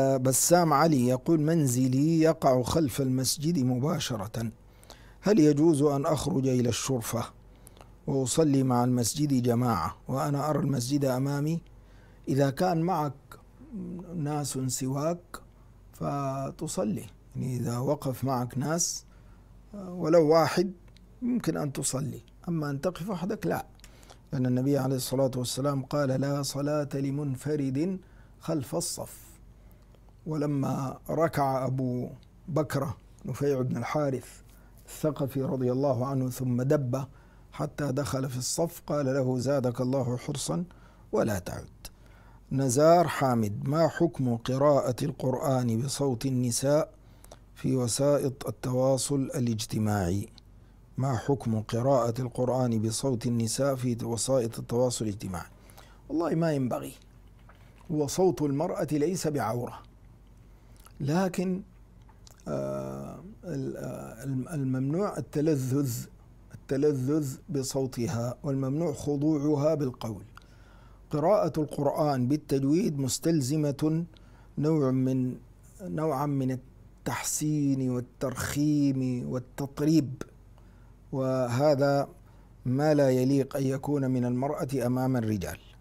بسام علي يقول منزلي يقع خلف المسجد مباشرة هل يجوز أن أخرج إلى الشرفة وأصلي مع المسجد جماعة وأنا أرى المسجد أمامي إذا كان معك ناس سواك فتصلي يعني إذا وقف معك ناس ولو واحد يمكن أن تصلي أما أن تقف وحدك لا لأن النبي عليه الصلاة والسلام قال لا صلاة لمنفرد خلف الصف ولما ركع أبو بكرة نفيع بن الحارث الثقفي رضي الله عنه ثم دب حتى دخل في الصف قال له زادك الله حرصا ولا تعد نزار حامد ما حكم قراءة القرآن بصوت النساء في وسائط التواصل الاجتماعي ما حكم قراءة القرآن بصوت النساء في وسائط التواصل الاجتماعي والله ما ينبغي وصوت المرأة ليس بعورة لكن آه، آه، الممنوع التلذذ التلذذ بصوتها والممنوع خضوعها بالقول قراءة القرآن بالتجويد مستلزمة نوع من نوعا من التحسين والترخيم والتطريب وهذا ما لا يليق أن يكون من المرأة أمام الرجال